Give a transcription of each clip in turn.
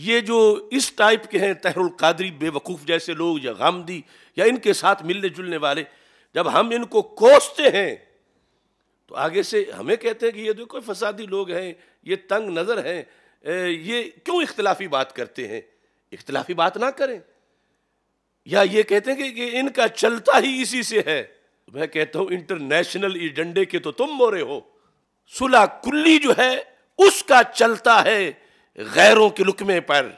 ये जो इस टाइप के हैं तहरुल कादरी बेवकूफ़ जैसे लोग या गामदी या इनके साथ मिलने जुलने वाले जब हम इनको कोसते हैं तो आगे से हमें कहते हैं कि ये देखो फसादी लोग हैं ये तंग नज़र हैं ये क्यों इख्तलाफी बात करते हैं इख्तलाफी बात ना करें या ये कहते हैं कि इनका चलता ही इसी से है मैं कहता हूँ इंटरनेशनल एजेंडे के तो तुम मोरे हो सुला कुल्ली जो है उसका चलता है गैरों के लुकमे पर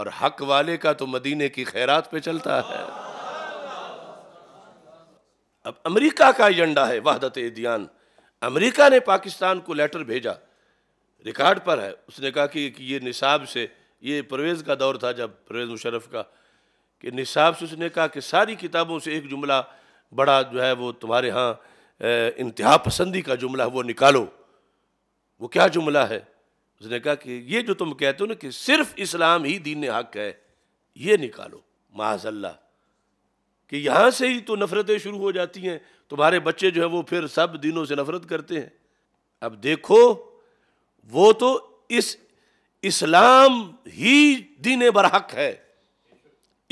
और हक वाले का तो मदीने की खैरात पे चलता है अब अमेरिका का एजेंडा है वहादत एदियान अमेरिका ने पाकिस्तान को लेटर भेजा रिकॉर्ड पर है उसने कहा कि, ये निसाब से ये परवेज़ का दौर था जब परवेज़ मुशरफ का कि निसाब से उसने कहा कि सारी किताबों से एक जुमला बड़ा जो है वो तुम्हारे यहाँ इंतहा पसंदी का जुमला है वो निकालो वो क्या जुमला है उसने कहा कि ये जो तुम कहते हो ना कि सिर्फ इस्लाम ही दीन हक है ये निकालो माजल्ला कि यहाँ से ही तो नफ़रतें शुरू हो जाती हैं तुम्हारे बच्चे जो है वो फिर सब दिनों से नफ़रत करते हैं अब देखो वो तो इस इस्लाम ही दीन बरहक है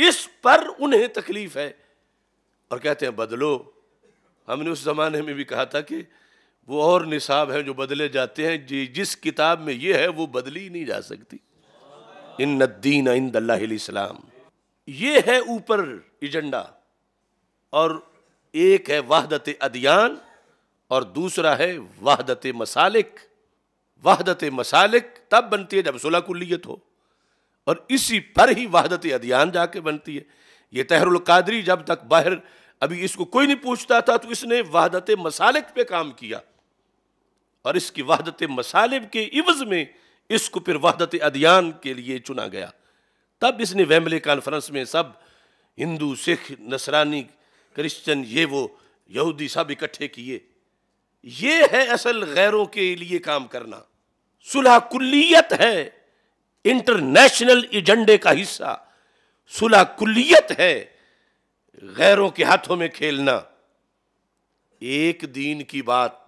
इस पर उन्हें तकलीफ़ है और कहते हैं बदलो हमने उस ज़माने में भी कहा था कि वो और निसाब हैं जो बदले जाते हैं जी जिस किताब में ये है वो बदली नहीं जा सकती इन नद्दीन इन दल्लाम ये है ऊपर एजेंडा और एक है वाहदत अदियान और दूसरा है वाहदत मसालिक वाहदत मसालिक तब बनती है जब सुलह कुलियत हो और इसी पर ही वाहदत अदियान जाके बनती है ये तहरुल कादरी जब तक बाहर अभी इसको कोई नहीं पूछता था तो इसने वहादत मसालिक पे काम किया और इसकी वहादत मसालिब के इवज़ में इसको फिर वहादत अदियान के लिए चुना गया तब इसने वैमले कॉन्फ्रेंस में सब हिंदू सिख नसरानी क्रिश्चन ये वो यहूदी सब इकट्ठे किए ये है असल गैरों के लिए काम करना सुलह कुलियत है इंटरनेशनल एजेंडे का हिस्सा सुलह कुलियत है गैरों के हाथों में खेलना एक दिन की बात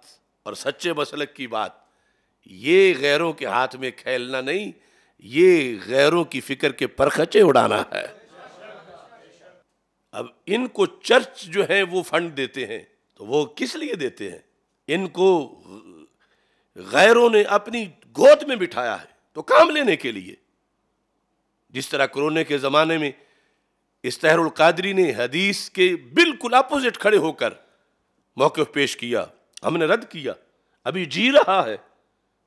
और सच्चे मसलक की बात ये गैरों के हाथ में खेलना नहीं ये गैरों की फिक्र के परखचे उड़ाना है अब इनको चर्च जो है वो फंड देते हैं तो वो किस लिए देते हैं इनको गैरों ने अपनी गोद में बिठाया है तो काम लेने के लिए जिस तरह कोरोना के ज़माने में इसतहरुल कादरी ने हदीस के बिल्कुल अपोजिट खड़े होकर मौके पेश किया हमने रद्द किया अभी जी रहा है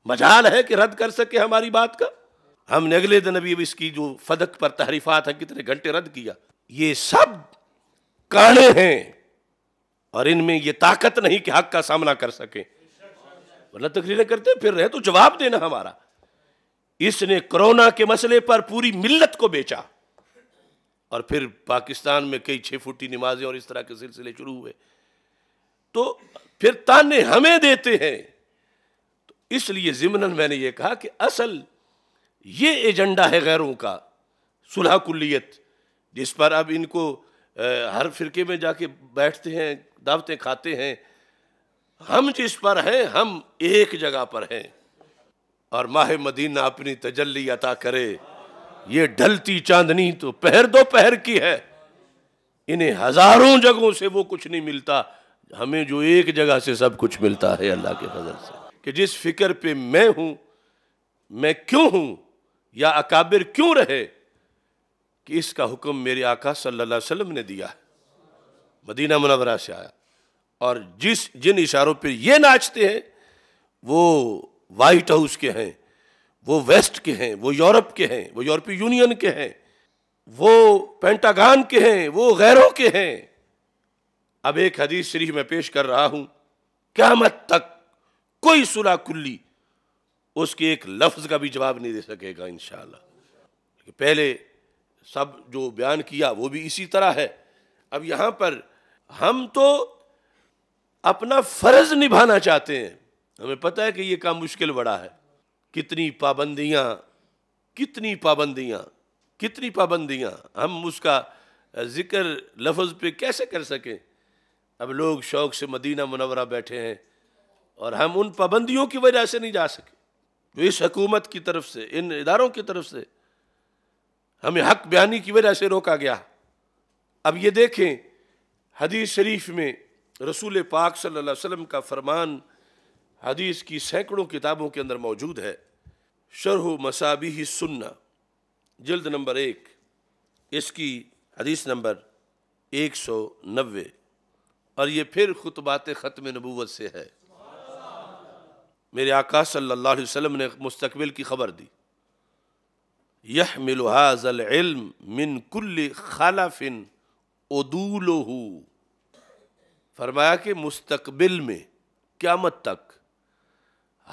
मजाल है कि रद्द कर सके हमारी बात का हमने अगले दिन अभी इसकी जो फदक पर तहरीफात है कितने घंटे रद्द किया ये सब काले हैं और इनमें ये ताकत नहीं कि हक का सामना कर सके वरना मतलब तकरीरें करते फिर रहे तो जवाब देना हमारा इसने कोरोना के मसले पर पूरी मिल्लत को बेचा और फिर पाकिस्तान में कई छह फुटी नमाजें और इस तरह के सिलसिले शुरू हुए तो फिर ताने हमें देते हैं तो इसलिए ज़िमनन मैंने ये कहा कि असल ये एजेंडा है गैरों का सुलह कुलियत जिस पर अब इनको हर फिरके में जाके बैठते हैं दावतें खाते हैं हम जिस पर हैं हम एक जगह पर हैं और माह मदीना अपनी तजल्ली अता करे ये ढलती चांदनी तो पहर दो पहर की है इन्हें हजारों जगहों से वो कुछ नहीं मिलता हमें जो एक जगह से सब कुछ मिलता है अल्लाह के फजल से कि जिस फिक्र पे मैं हूं मैं क्यों हूं या अकाबिर क्यों रहे कि इसका हुक्म मेरे आका सल्लल्लाहु अलैहि वसल्लम ने दिया है मदीना मुनवरा से आया और जिस जिन इशारों पर ये नाचते हैं वो वाइट हाउस के हैं वो वेस्ट के हैं वो यूरोप के हैं वो यूरोपीय यूनियन के हैं वो पेंटागान के हैं वो गैरों के हैं अब एक हदीस शरीफ में पेश कर रहा हूं क्यामत तक कोई सुला कुल्ली उसके एक लफ्ज़ का भी जवाब नहीं दे सकेगा इन पहले सब जो बयान किया वो भी इसी तरह है अब यहाँ पर हम तो अपना फ़र्ज़ निभाना चाहते हैं हमें पता है कि ये काम मुश्किल बड़ा है कितनी पाबंदियाँ कितनी पाबंदियाँ कितनी पाबंदियाँ हम उसका ज़िक्र लफ्ज़ पे कैसे कर सकें अब लोग शौक से मदीना मनवरा बैठे हैं और हम उन पाबंदियों की वजह से नहीं जा सके जो इस हकूमत की तरफ से इन इदारों की तरफ से हमें हक बयानी की वजह से रोका गया अब ये देखें हदीस शरीफ में रसूल पाक सल्लल्लाहु अलैहि वसल्लम का फरमान हदीस की सैकड़ों किताबों के अंदर मौजूद है शरह मसाबी सुन्ना जल्द नंबर एक इसकी हदीस नंबर एक सौ नब्बे और ये फिर खुतबात ख़त्म नबूत से है मेरे आका सल्ला अलैहि ने मुस्तबिल की खबर दी यह मिलहाजल इल्म मिन कुल्ल खालाफिन उदूलहू फरमाया कि मुस्तबिल में क़्यामत तक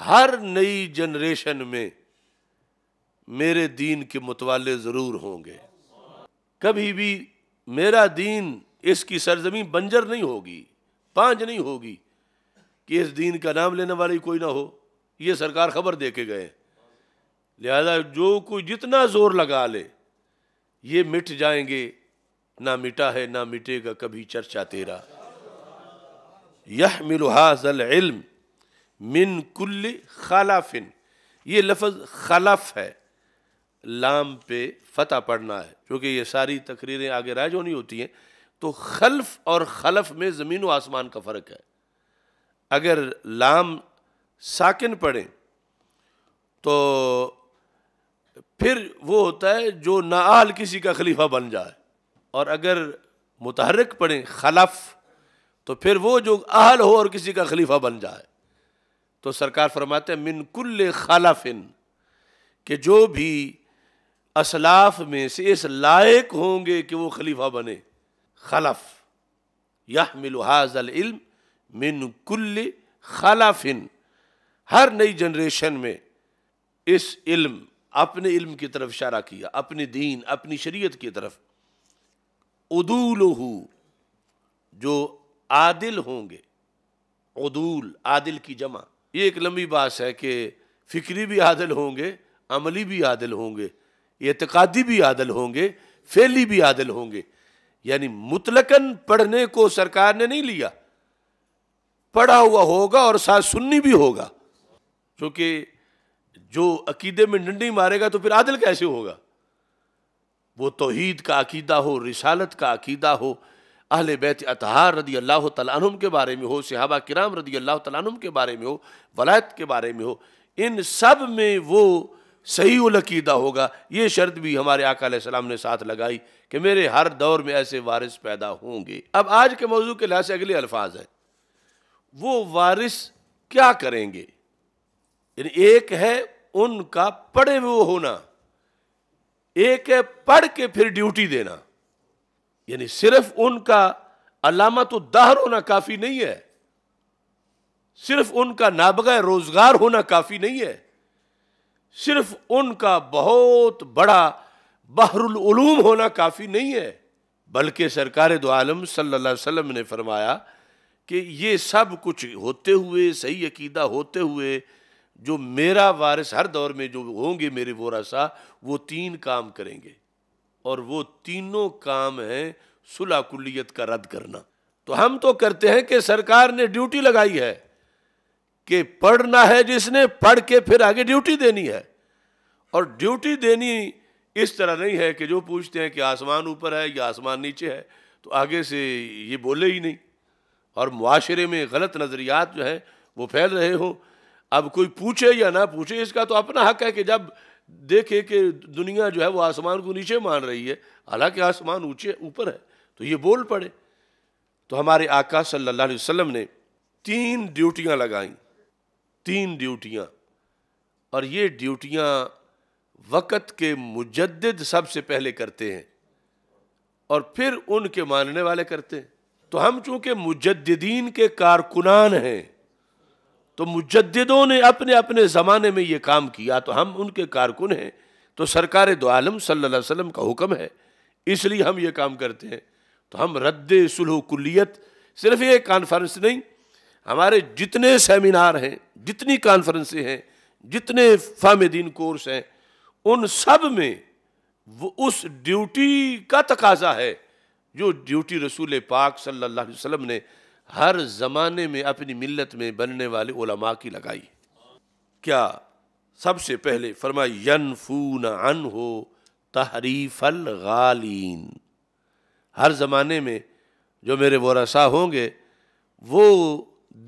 हर नई जनरेशन में मेरे दीन के मुतवाले ज़रूर होंगे कभी भी मेरा दीन इसकी सरजमी बंजर नहीं होगी पांच नहीं होगी कि इस दीन का नाम लेने वाली कोई ना हो ये सरकार खबर दे के गए लिहाजा जो कोई जितना जोर लगा ले ये मिट जाएंगे ना मिटा है ना मिटेगा कभी चर्चा तेरा यह मिलहाजल इल्म मिन कुल खलाफिन ये लफज खलफ है लाम पे फतेह पढ़ना है क्योंकि ये सारी तकरीरें आगे राज होनी होती हैं तो खल्फ और खलफ में ज़मीन व आसमान का फ़र्क है अगर लाम साकिन पढ़ें तो फिर वो होता है जो नाअल किसी का खलीफा बन जाए और अगर मुतहरक पढ़ें खलफ तो फिर वो जो आहल हो और किसी का खलीफा बन जाए तो सरकार फरमाते हैं कुल खलाफिन कि जो भी असलाफ में से इस लायक होंगे कि वो खलीफा बने खलफ यह मिलहाजल इल्म मिन कुल्ल खलाफिन हर नई जनरेशन में इस इल्म अपने इल्म की तरफ इशारा किया अपने दीन अपनी शरीयत की तरफ उदूलहू जो आदिल होंगे उदूल आदिल की जमा ये एक लंबी बात है कि फ़िक्री भी आदिल होंगे अमली भी आदिल होंगे एतकादी भी आदिल होंगे फैली भी आदिल होंगे यानी मुतलकन पढ़ने को सरकार ने नहीं लिया पढ़ा हुआ होगा और साथ सुन्नी भी होगा क्योंकि जो अकीदे में डंडी मारेगा तो फिर आदिल कैसे होगा वो तोहहीद का अकीदा हो रिसालत का अकीदा हो अहल बैत अतहार रदी अल्लाह तुम के बारे में हो सिहाबा किराम रदी अल्लाह तम के बारे में हो वलायत के बारे में हो इन सब में वो सही उलकीदा होगा ये शर्त भी हमारे आका सलाम ने साथ लगाई कि मेरे हर दौर में ऐसे वारिस पैदा होंगे अब आज के मौजू के लिहाज से अगले अल्फाज हैं वो वारिस क्या करेंगे एक है उनका पढ़े वो होना एक है पढ़ के फिर ड्यूटी देना यानी सिर्फ उनका अलामत तो दाहर होना काफ़ी नहीं है सिर्फ उनका नाबगा रोज़गार होना काफ़ी नहीं है सिर्फ उनका बहुत बड़ा बहरुल उलूम होना काफ़ी नहीं है बल्कि सरकार दो आलम सल्लल्लाहु अलैहि वसल्लम ने फरमाया कि ये सब कुछ होते हुए सही अकीदा होते हुए जो मेरा वारिस हर दौर में जो होंगे मेरे वोरासा वो तीन काम करेंगे और वो तीनों काम हैं सुलह का रद्द करना तो हम तो करते हैं कि सरकार ने ड्यूटी लगाई है कि पढ़ना है जिसने पढ़ के फिर आगे ड्यूटी देनी है और ड्यूटी देनी इस तरह नहीं है कि जो पूछते हैं कि आसमान ऊपर है या आसमान नीचे है तो आगे से ये बोले ही नहीं और माशरे में गलत नज़रियात जो हैं वो फैल रहे हों अब कोई पूछे या ना पूछे इसका तो अपना हक है कि जब देखे कि दुनिया जो है वो आसमान को नीचे मान रही है हालांकि आसमान ऊंचे ऊपर है तो ये बोल पड़े तो हमारे आका सल्लल्लाहु अलैहि वसल्लम ने तीन ड्यूटियाँ लगाईं तीन ड्यूटियाँ और ये ड्यूटियाँ वक़्त के मुजद सबसे पहले करते हैं और फिर उनके मानने वाले करते हैं तो हम चूँकि मुजद्दीन के कारकुनान हैं तो मुजद्दों ने अपने अपने ज़माने में ये काम किया तो हम उनके कारकुन हैं तो सरकार दो आलम सल्ला वसम का हुक्म है इसलिए हम ये काम करते हैं तो हम रद्द सुलह कुलियत सिर्फ ये कॉन्फ्रेंस नहीं हमारे जितने सेमिनार हैं जितनी कॉन्फ्रेंसें हैं जितने फ़ामदीन कोर्स हैं उन सब में वो उस ड्यूटी का तकाजा है जो ड्यूटी रसूल पाक सल्लल्लाहु अलैहि वसल्लम ने हर ज़माने में अपनी मिल्लत में बनने वाले ओलमा की लगाई क्या सबसे पहले फरमायन फून अन हो तहरीफल गालीन हर ज़माने में जो मेरे वसा होंगे वो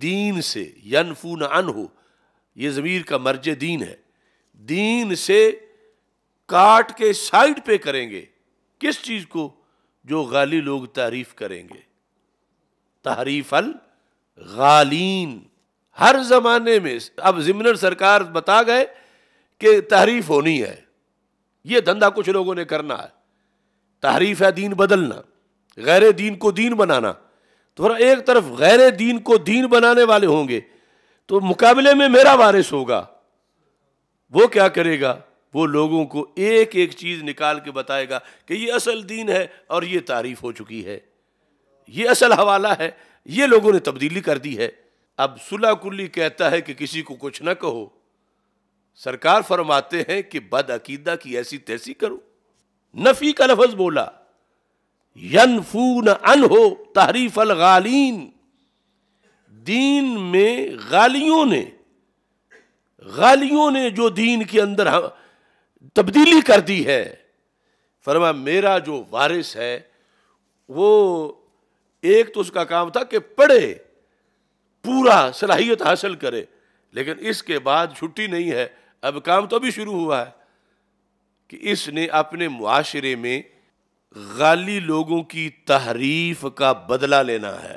दीन से यनफून अन हो ये ज़मीर का मर्ज दीन है दीन से काट के साइड पे करेंगे किस चीज़ को जो गाली लोग तारीफ करेंगे तहरीफ अल गालीन हर ज़माने में अब ज़िमनर सरकार बता गए कि तहरीफ होनी है ये धंधा कुछ लोगों ने करना है तारीफ है दीन बदलना गैर दीन को दीन बनाना तो वरना एक तरफ गैर दीन को दीन बनाने वाले होंगे तो मुकाबले में मेरा वारिस होगा वो क्या करेगा वो लोगों को एक एक चीज़ निकाल के बताएगा कि ये असल दीन है और ये तारीफ हो चुकी है ये असल हवाला है ये लोगों ने तब्दीली कर दी है अब सुला कुल्ली कहता है कि किसी को कुछ ना कहो सरकार फरमाते हैं कि बद अकीदा की ऐसी तैसी करो नफ़ी का लफज बोला यनफून हो तहरीफ अल गालीन दीन में गालियों ने गालियों ने जो दीन के अंदर हम तब्दीली कर दी है फरमा मेरा जो वारिस है वो एक तो उसका काम था कि पढ़े पूरा सलाहियत हासिल करे लेकिन इसके बाद छुट्टी नहीं है अब काम तो अभी शुरू हुआ है कि इसने अपने मुआशरे में गाली लोगों की तहरीफ का बदला लेना है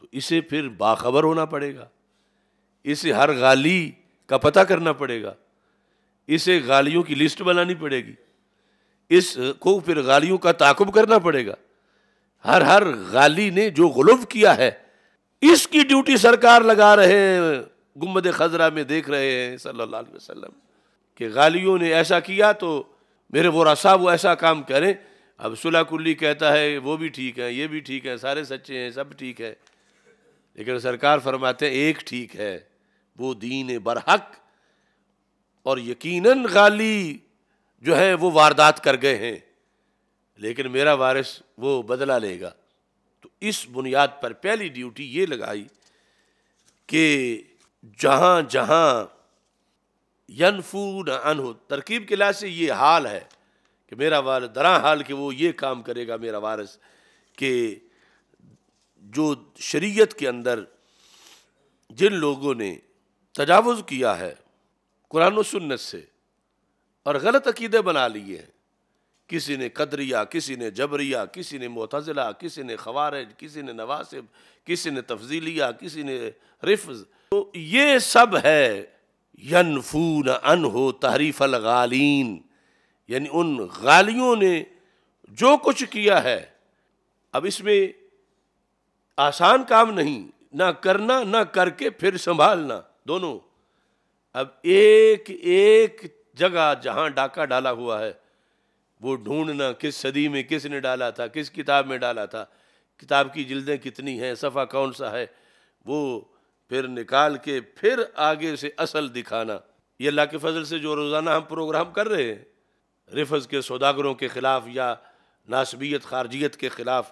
तो इसे फिर बाखबर होना पड़ेगा इसे हर गाली का पता करना पड़ेगा इसे गालियों की लिस्ट बनानी पड़ेगी इस को फिर गालियों का ताकुब करना पड़ेगा हर हर गाली ने जो गलुफ किया है इसकी ड्यूटी सरकार लगा रहे हैं गुम्बद खजरा में देख रहे हैं सल्लल्लाहु अलैहि वसल्लम कि गालियों ने ऐसा किया तो मेरे वो रसा वो ऐसा काम करें अब सुलह कुल्ली कहता है वो भी ठीक है ये भी ठीक है सारे सच्चे हैं सब ठीक है लेकिन सरकार फरमाते हैं एक ठीक है वो दीन बरहक और यकीनन गाली जो है वो वारदात कर गए हैं लेकिन मेरा वारिस वो बदला लेगा तो इस बुनियाद पर पहली ड्यूटी ये लगाई कि जहाँ जहाँ यनफून अनहु तरकीब के लिहाज से ये हाल है कि मेरा वार दरा हाल कि वो ये काम करेगा मेरा वारस कि जो शरीयत के अंदर जिन लोगों ने तजावज़ किया है कुरान सुन्नत से और गलत अकीदे बना लिए हैं किसी ने कदरिया किसी ने जबरिया किसी ने मतज़ला किसी ने खवारज किसी ने नवासिब किसी ने तफजीलिया किसी ने रिफ्ज तो ये सब है यनफून अन हो तहरीफ़ल गालीन यानी उन गालियों ने जो कुछ किया है अब इसमें आसान काम नहीं ना करना ना करके फिर संभालना दोनों अब एक एक जगह जहाँ डाका डाला हुआ है वो ढूंढना किस सदी में किसने डाला था किस किताब में डाला था किताब की जिल्दें कितनी हैं सफ़ा कौन सा है वो फिर निकाल के फिर आगे से असल दिखाना ये अल्लाह के फजल से जो रोज़ाना हम प्रोग्राम कर रहे हैं रिफज के सौदागरों के ख़िलाफ़ या नासबियत खारजियत के ख़िलाफ़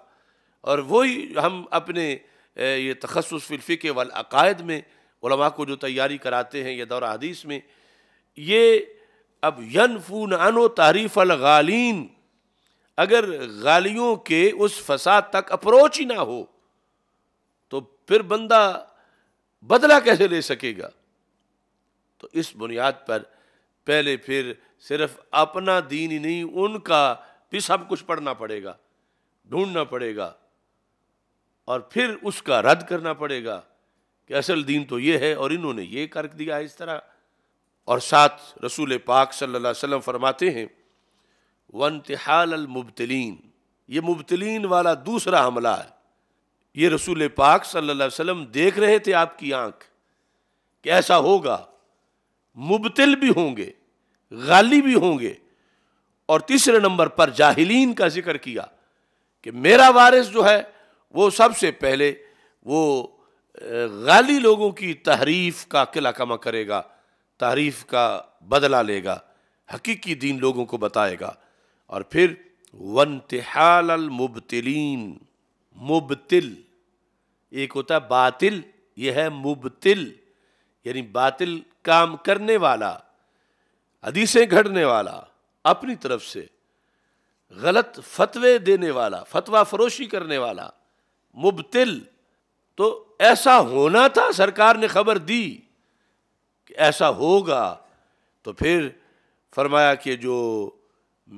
और वही हम अपने ये तखसस फ़िलफ़िक अक़ायद में उलमा को जो तैयारी कराते हैं यह दौर हदीस में ये अब यनफून अनो तारीफ़ अलगालीन अगर गालियों के उस फसाद तक अप्रोच ही ना हो तो फिर बंदा बदला कैसे ले सकेगा तो इस बुनियाद पर पहले फिर सिर्फ अपना दीन ही नहीं उनका भी सब कुछ पढ़ना पड़ेगा ढूंढना पड़ेगा और फिर उसका रद्द करना पड़ेगा कि असल दीन तो ये है और इन्होंने ये कर दिया है इस तरह और साथ रसूल पाक सल्लल्लाहु अलैहि वसल्लम फरमाते हैं वन तिहाल अलमुबतलिन ये मुबतलिन वाला दूसरा हमला है ये रसूल पाक सल्लल्लाहु अलैहि वसल्लम देख रहे थे आपकी आंख कि ऐसा होगा मुबतिल भी होंगे गाली भी होंगे और तीसरे नंबर पर जाहिलीन का जिक्र किया कि मेरा वारिस जो है वो सबसे पहले वो गाली लोगों की तहरीफ का किला कमा करेगा तारीफ का बदला लेगा हकीकी दीन लोगों को बताएगा और फिर वन तिहाल मुबतलिन मुबतिल एक होता है बातिल यह है मुबतिल यानी बातिल काम करने वाला हदीसें घड़ने वाला अपनी तरफ से गलत फतवे देने वाला फतवा फरोशी करने वाला मुबतिल तो ऐसा होना था सरकार ने खबर दी कि ऐसा होगा तो फिर फरमाया कि जो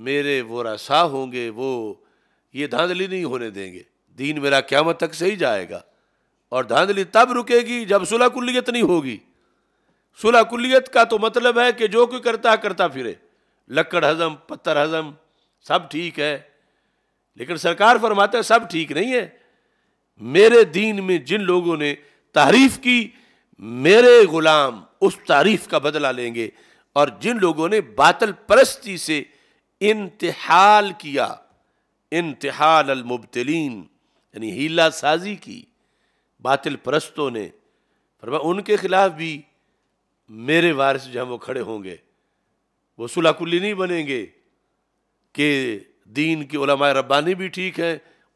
मेरे वो रसा होंगे वो ये धांधली नहीं होने देंगे दीन मेरा क्यामत तक सही जाएगा और धांधली तब रुकेगी जब सुलह कुल्लियत नहीं होगी सुलह कुलियत का तो मतलब है कि जो कोई करता है करता फिरे लक्कड़ हजम पत्थर हजम सब ठीक है लेकिन सरकार फरमाते है सब ठीक नहीं है मेरे दीन में जिन लोगों ने तारीफ की मेरे गुलाम उस तारीफ का बदला लेंगे और जिन लोगों ने बातल परस्ती से इंतहाल किया इंतहाल अलमुबतलिन यानी हीला साजी की बातिल परस्तों ने फरमा उनके खिलाफ भी मेरे वारिस जहाँ वो खड़े होंगे वो सुलाकुल्ली नहीं बनेंगे कि दीन की ओलमा रब्बानी भी ठीक है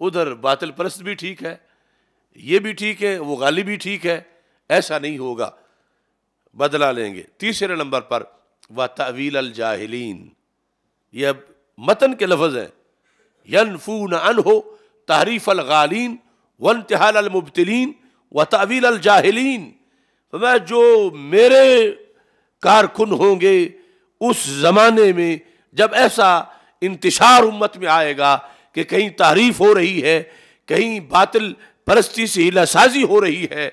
उधर बातल परस्त भी ठीक है ये भी ठीक है वो गाली भी ठीक है ऐसा नहीं होगा बदला लेंगे तीसरे नंबर पर व तवील अल जाहलीन यह मतन के लफज हैं न अन हो तारीफ़ अलगालीन वन तिहाल अलमुबतलिन व तवील अलजाहलीन तो मैं जो मेरे कारकुन होंगे उस ज़माने में जब ऐसा इंतशार उम्मत में आएगा कि कहीं तारीफ हो रही है कहीं बातिल परस्ती से हिलासाजी हो रही है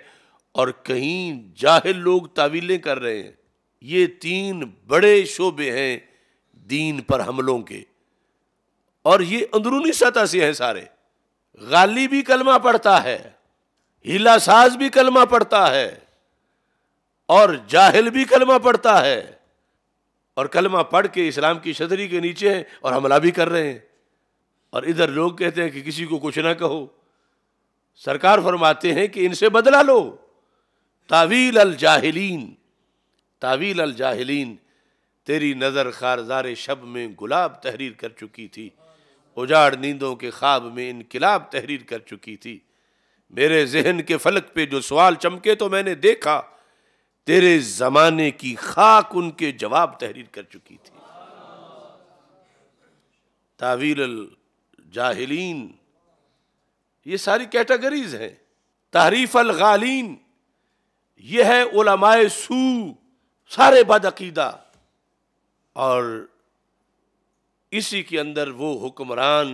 और कहीं जाहिल लोग तावीलें कर रहे हैं ये तीन बड़े शोबे हैं दीन पर हमलों के और ये अंदरूनी सतह से हैं सारे गाली भी कलमा पड़ता है हिलासाज भी कलमा पड़ता है और जाहिल भी कलमा पढ़ता है और कलमा पढ़ के इस्लाम की छतरी के नीचे है और हमला भी कर रहे हैं और इधर लोग कहते हैं कि किसी को कुछ ना कहो सरकार फरमाते हैं कि इनसे बदला लो तावील अल जाहिलीन तावील अल जाहिलीन तेरी नज़र खारजार शब में गुलाब तहरीर कर चुकी थी उजाड़ नींदों के ख्वाब में इनकलाब तहरीर कर चुकी थी मेरे जहन के फलक पे जो सवाल चमके तो मैंने देखा तेरे जमाने की खाक उनके जवाब तहरीर कर चुकी थी तावील जाहिलीन ये सारी कैटेगरीज हैं तहरीफ गालीन ये है उलमाए सू सारे बदअकीदा और इसी के अंदर वो हुक्मरान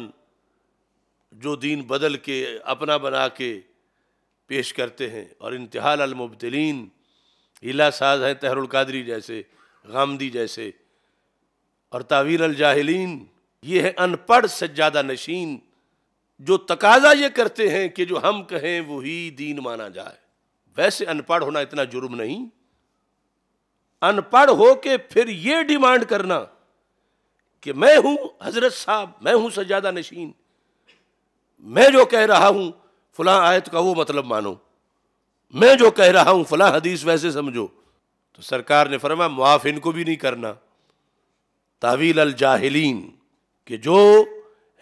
जो दीन बदल के अपना बना के पेश करते हैं और इंतहाल अलमुबतलिन इला साज हैं तहरुल कादरी जैसे गामदी जैसे और तावीर अलजाहलीन ये है अनपढ़ सज्जादा नशीन जो तकाजा ये करते हैं कि जो हम कहें वो ही दीन माना जाए वैसे अनपढ़ होना इतना जुर्म नहीं अनपढ़ हो के फिर ये डिमांड करना कि मैं हूं हजरत साहब मैं हूं सज्जादा नशीन मैं जो कह रहा हूं फुला आयत का वो मतलब मानो मैं जो कह रहा हूं फला हदीस वैसे समझो तो सरकार ने फरमा मुआफ इनको भी नहीं करना तावील अल जाहिलीन के जो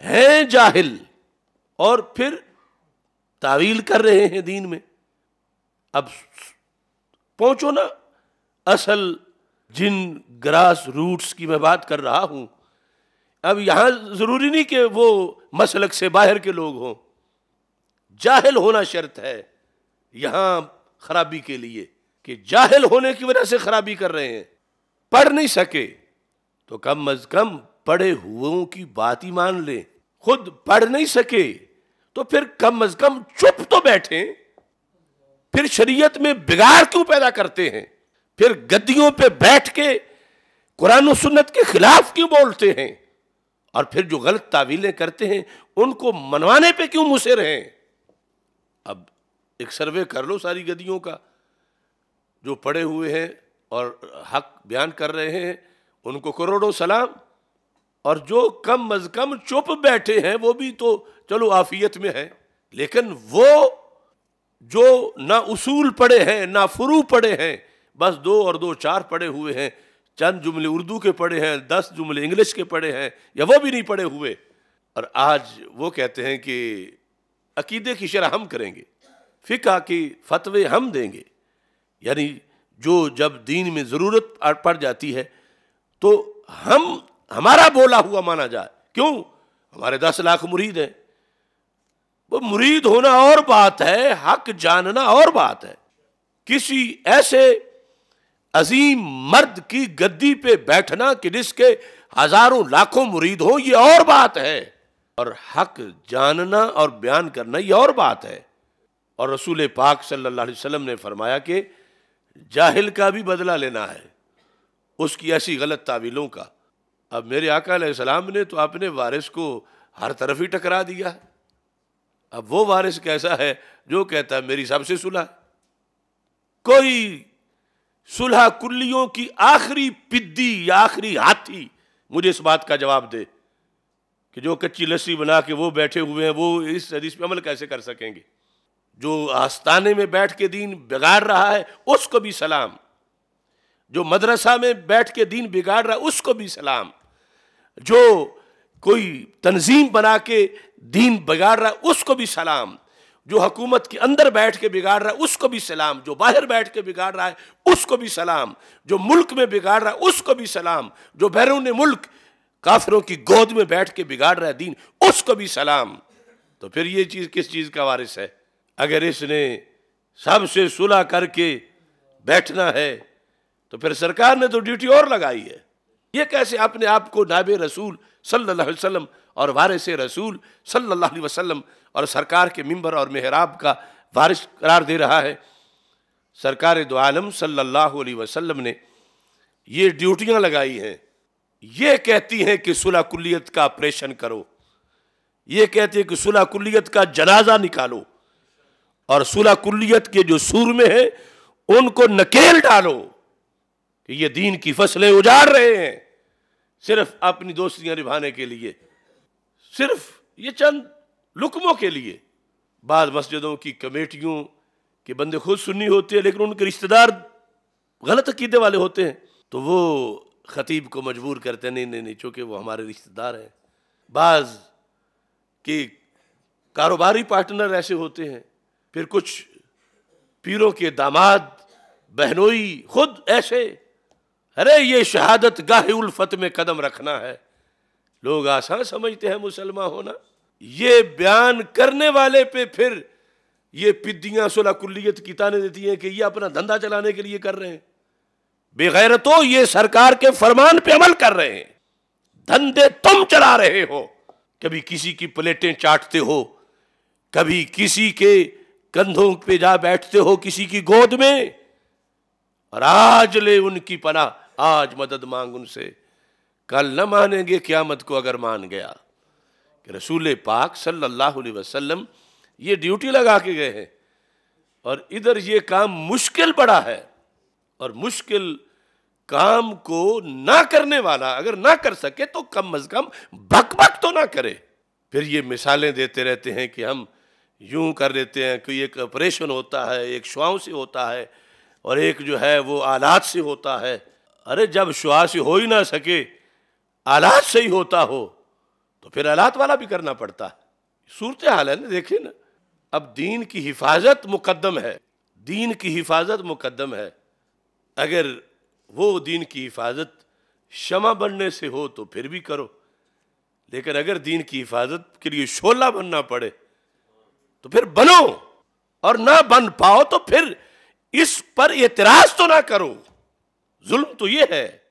हैं जाहिल और फिर तावील कर रहे हैं दीन में अब पहुंचो ना असल जिन ग्रास रूट्स की मैं बात कर रहा हूं अब यहां ज़रूरी नहीं कि वो मसलक से बाहर के लोग हों जाहिल होना शर्त है यहां खराबी के लिए कि जाहिल होने की वजह से खराबी कर रहे हैं पढ़ नहीं सके तो कम अज कम पढ़े हुओं की बात ही मान ले खुद पढ़ नहीं सके तो फिर कम अज कम चुप तो बैठे फिर शरीयत में बिगाड़ क्यों पैदा करते हैं फिर गद्दियों पे बैठ के कुरान सुन्नत के खिलाफ क्यों बोलते हैं और फिर जो गलत तावीलें करते हैं उनको मनवाने पे क्यों मुसेर हैं अब एक सर्वे कर लो सारी गदियों का जो पड़े हुए हैं और हक बयान कर रहे हैं उनको करोड़ों सलाम और जो कम अज कम चुप बैठे हैं वो भी तो चलो आफियत में है लेकिन वो जो ना उसूल पड़े हैं ना फ्रू पड़े हैं बस दो और दो चार पड़े हुए हैं चंद जुमले उर्दू के पढ़े हैं दस जुमले इंग्लिश के पढ़े हैं या वो भी नहीं पढ़े हुए और आज वो कहते हैं कि अकीदे की शरह हम करेंगे फ़िका की फतवे हम देंगे यानी जो जब दीन में ज़रूरत पड़ जाती है तो हम हमारा बोला हुआ माना जाए क्यों हमारे दस लाख मुरीद हैं वो मुरीद होना और बात है हक जानना और बात है किसी ऐसे अजीम मर्द की गद्दी पे बैठना कि जिसके हजारों लाखों मुरीद हो ये और बात है और हक जानना और बयान करना ये और बात है और रसूल पाक सल्ला अलैहि ने फरमाया कि जाहिल का भी बदला लेना है उसकी ऐसी गलत तावीलों का अब मेरे आका सलाम ने तो अपने वारिस को हर तरफ ही टकरा दिया अब वो वारिस कैसा है जो कहता है मेरी सबसे सुलह कोई सुलह कुल्लियों की आखिरी पिद्दी या आखिरी हाथी मुझे इस बात का जवाब दे कि जो कच्ची लस्सी बना के वो बैठे हुए हैं वो इस हदीस पे अमल कैसे कर सकेंगे जो आस्थाने में बैठ के दीन बिगाड़ रहा है उसको भी सलाम जो मदरसा में बैठ के दीन बिगाड़ रहा है उसको भी सलाम जो कोई तंजीम बना के दीन बिगाड़ रहा है उसको भी सलाम जो हकूमत के अंदर बैठ के बिगाड़ रहा है उसको भी सलाम जो बाहर बैठ के बिगाड़ रहा है उसको भी सलाम जो मुल्क में बिगाड़ रहा है उसको भी सलाम जो बैरून मुल्क काफिरों की गोद में बैठ के बिगाड़ रहा है दीन उसको भी सलाम तो फिर ये चीज़ किस चीज़ का वारिस है अगर इसने सबसे सुलह करके बैठना है तो फिर सरकार ने तो ड्यूटी और लगाई है ये कैसे अपने आप को नाब रसूल सल्लल्लाहु अलैहि वसल्लम और वारिस रसूल सल्लल्लाहु अलैहि वसल्लम और सरकार के मिंबर और मेहराब का वारिस करार दे रहा है सरकार दो आलम सल्लल्लाहु अलैहि वसल्लम ने ये ड्यूटियाँ लगाई हैं ये कहती हैं कि सुलह कुल्लियत का ऑपरेशन करो ये कहती है कि सुलह कुल्लियत का जनाजा निकालो और सुलह कुल्लियत के जो सूर में है उनको नकेल डालो कि ये दीन की फसलें उजाड़ रहे हैं सिर्फ अपनी दोस्तियां निभाने के लिए सिर्फ ये चंद लुकमों के लिए बाद मस्जिदों की कमेटियों के बंदे खुद सुन्नी होते हैं लेकिन उनके रिश्तेदार गलत अकीदे वाले होते हैं तो वो खतीब को मजबूर करते नहीं नहीं नहीं चूँकि वो हमारे रिश्तेदार हैं बाज़ के कारोबारी पार्टनर ऐसे होते हैं फिर कुछ पीरों के दामाद बहनोई खुद ऐसे अरे ये शहादत गाह उल्फत में कदम रखना है लोग आसान समझते हैं मुसलमान होना ये बयान करने वाले पे फिर ये पिद्दियां सुलह कुल्लियत किताने देती हैं कि ये अपना धंधा चलाने के लिए कर रहे हैं बेगैर तो ये सरकार के फरमान पे अमल कर रहे हैं धंधे तुम चला रहे हो कभी किसी की प्लेटें चाटते हो कभी किसी के कंधों पे जा बैठते हो किसी की गोद में और आज ले उनकी पना आज मदद मांग उनसे कल न मानेंगे क्यामत को अगर मान गया कि रसूल पाक सल्लल्लाहु अलैहि वसल्लम ये ड्यूटी लगा के गए हैं और इधर ये काम मुश्किल पड़ा है और मुश्किल काम को ना करने वाला अगर ना कर सके तो कम अज कम भक तो ना करे फिर ये मिसालें देते रहते हैं कि हम यूं कर देते हैं कि एक ऑपरेशन होता है एक श्वाओं से होता है और एक जो है वो आलात से होता है अरे जब श्वा से हो ही ना सके आलात से ही होता हो तो फिर आलात वाला भी करना पड़ता है सूरत हाल है ना देखिए ना अब दीन की हिफाजत मुकदम है दीन की हिफाजत मुकदम है अगर वो दीन की हिफाजत शमा बनने से हो तो फिर भी करो लेकिन अगर दीन की हिफाजत के लिए शोला बनना पड़े तो फिर बनो और ना बन पाओ तो फिर इस पर एतराज तो ना करो जुल्म तो ये है